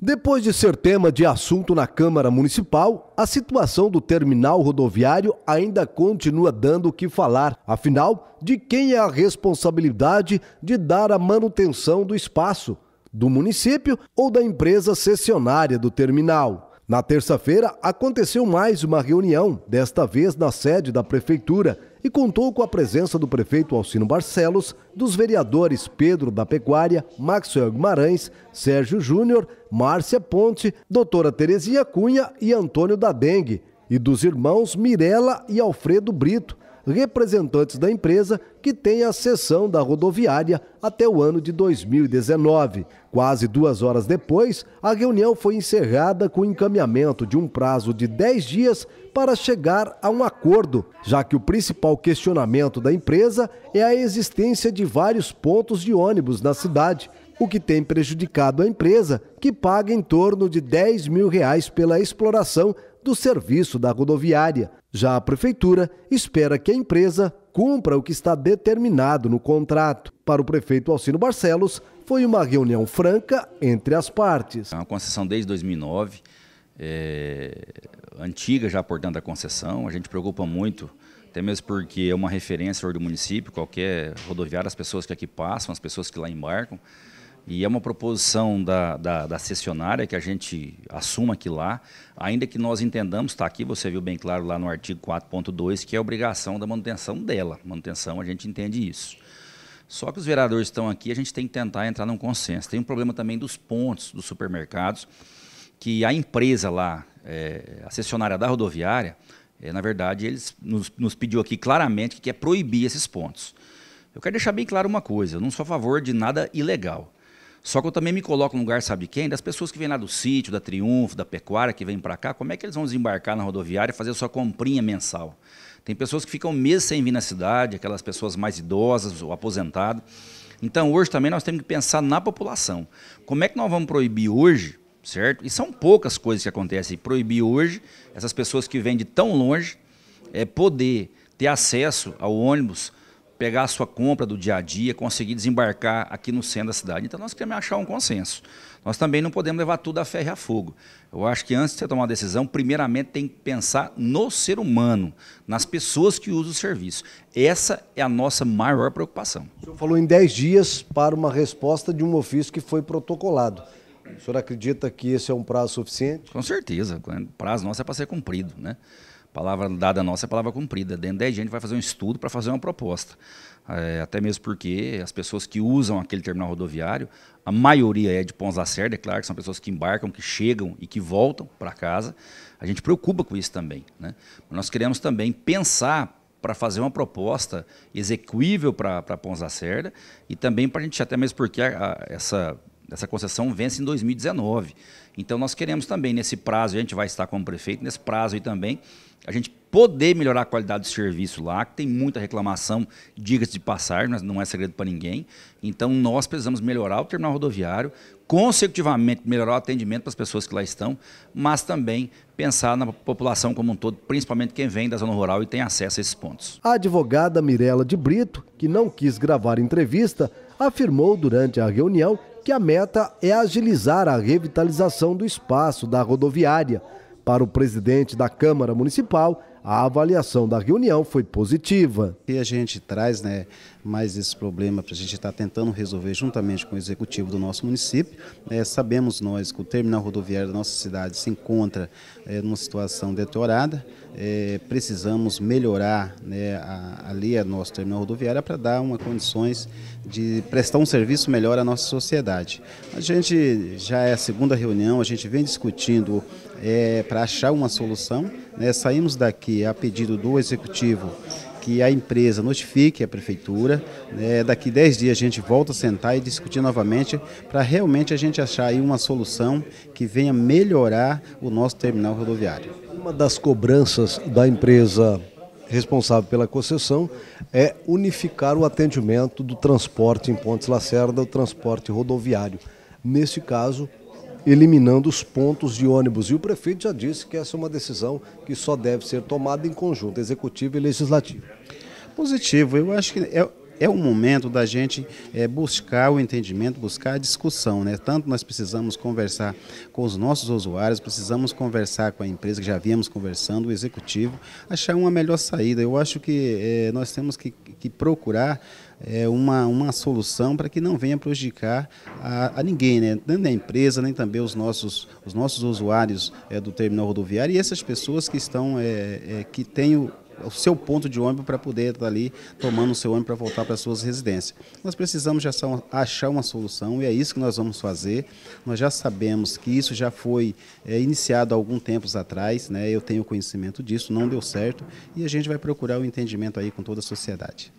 Depois de ser tema de assunto na Câmara Municipal, a situação do terminal rodoviário ainda continua dando o que falar. Afinal, de quem é a responsabilidade de dar a manutenção do espaço? Do município ou da empresa cessionária do terminal? Na terça-feira, aconteceu mais uma reunião, desta vez na sede da Prefeitura e contou com a presença do prefeito Alcino Barcelos, dos vereadores Pedro da Pecuária, Maxwell Guimarães, Sérgio Júnior, Márcia Ponte, doutora Terezinha Cunha e Antônio da Dengue, e dos irmãos Mirela e Alfredo Brito, representantes da empresa que têm a cessão da rodoviária até o ano de 2019. Quase duas horas depois, a reunião foi encerrada com o encaminhamento de um prazo de 10 dias para chegar a um acordo, já que o principal questionamento da empresa é a existência de vários pontos de ônibus na cidade o que tem prejudicado a empresa, que paga em torno de 10 mil reais pela exploração do serviço da rodoviária. Já a prefeitura espera que a empresa cumpra o que está determinado no contrato. Para o prefeito Alcino Barcelos, foi uma reunião franca entre as partes. É uma concessão desde 2009, é, antiga já, portanto, a concessão. A gente preocupa muito, até mesmo porque é uma referência do município, qualquer rodoviária, as pessoas que aqui passam, as pessoas que lá embarcam. E é uma proposição da, da, da cessionária que a gente assuma aqui lá, ainda que nós entendamos, está aqui, você viu bem claro lá no artigo 4.2, que é obrigação da manutenção dela. Manutenção, a gente entende isso. Só que os vereadores estão aqui, a gente tem que tentar entrar num consenso. Tem um problema também dos pontos dos supermercados, que a empresa lá, é, a cessionária da rodoviária, é, na verdade, eles nos, nos pediu aqui claramente que quer proibir esses pontos. Eu quero deixar bem claro uma coisa, eu não sou a favor de nada ilegal. Só que eu também me coloco no lugar, sabe quem? Das pessoas que vêm lá do sítio, da Triunfo, da Pecuária, que vêm para cá, como é que eles vão desembarcar na rodoviária e fazer a sua comprinha mensal? Tem pessoas que ficam meses sem vir na cidade, aquelas pessoas mais idosas ou aposentadas. Então, hoje também nós temos que pensar na população. Como é que nós vamos proibir hoje, certo? E são poucas coisas que acontecem. Proibir hoje essas pessoas que vêm de tão longe é poder ter acesso ao ônibus pegar a sua compra do dia a dia, conseguir desembarcar aqui no centro da cidade. Então nós queremos achar um consenso. Nós também não podemos levar tudo a ferro e a fogo. Eu acho que antes de você tomar uma decisão, primeiramente tem que pensar no ser humano, nas pessoas que usam o serviço. Essa é a nossa maior preocupação. O senhor falou em 10 dias para uma resposta de um ofício que foi protocolado. O senhor acredita que esse é um prazo suficiente? Com certeza. O prazo nosso é para ser cumprido, né? Palavra dada nossa é palavra cumprida. Dentro a gente vai fazer um estudo para fazer uma proposta. É, até mesmo porque as pessoas que usam aquele terminal rodoviário, a maioria é de Pons Lacerda, é claro que são pessoas que embarcam, que chegam e que voltam para casa. A gente preocupa com isso também. Né? Nós queremos também pensar para fazer uma proposta execuível para Pons Lacerda e também para a gente, até mesmo porque a, a, essa essa concessão vence em 2019. Então nós queremos também, nesse prazo, a gente vai estar como prefeito, nesse prazo aí também, a gente poder melhorar a qualidade do serviço lá, que tem muita reclamação, diga-se de passar, não é segredo para ninguém. Então nós precisamos melhorar o terminal rodoviário, consecutivamente melhorar o atendimento para as pessoas que lá estão, mas também pensar na população como um todo, principalmente quem vem da zona rural e tem acesso a esses pontos. A advogada Mirela de Brito, que não quis gravar entrevista, afirmou durante a reunião que a meta é agilizar a revitalização do espaço da rodoviária para o presidente da Câmara Municipal a avaliação da reunião foi positiva. E a gente traz né, mais esse problema para a gente estar tá tentando resolver juntamente com o executivo do nosso município. É, sabemos nós que o terminal rodoviário da nossa cidade se encontra é, numa situação deteriorada. É, precisamos melhorar né, a, ali a nosso terminal rodoviário para dar uma condições de prestar um serviço melhor à nossa sociedade. A gente já é a segunda reunião, a gente vem discutindo é, para achar uma solução. Né, saímos daqui que, é a pedido do Executivo, que a empresa notifique a prefeitura. Né? daqui 10 dias a gente volta a sentar e discutir novamente para realmente a gente achar aí uma solução que venha melhorar o nosso terminal rodoviário. Uma das cobranças da empresa responsável pela concessão é unificar o atendimento do transporte em Pontes Lacerda, o transporte rodoviário. Nesse caso, eliminando os pontos de ônibus. E o prefeito já disse que essa é uma decisão que só deve ser tomada em conjunto, executivo e legislativo. Positivo, eu acho que é, é o momento da gente é, buscar o entendimento, buscar a discussão. Né? Tanto nós precisamos conversar com os nossos usuários, precisamos conversar com a empresa que já viemos conversando, o executivo, achar uma melhor saída. Eu acho que é, nós temos que, que procurar é, uma, uma solução para que não venha prejudicar a, a, ninguém, né? nem a empresa, nem também os nossos, os nossos usuários é, do terminal rodoviário e essas pessoas que estão, é, é, que têm o, o seu ponto de ônibus para poder estar ali tomando o seu ônibus para voltar para suas residências. Nós precisamos já achar uma solução e é isso que nós vamos fazer. Nós já sabemos que isso já foi é, iniciado há algum tempos atrás, né? eu tenho conhecimento disso, não deu certo e a gente vai procurar o um entendimento aí com toda a sociedade.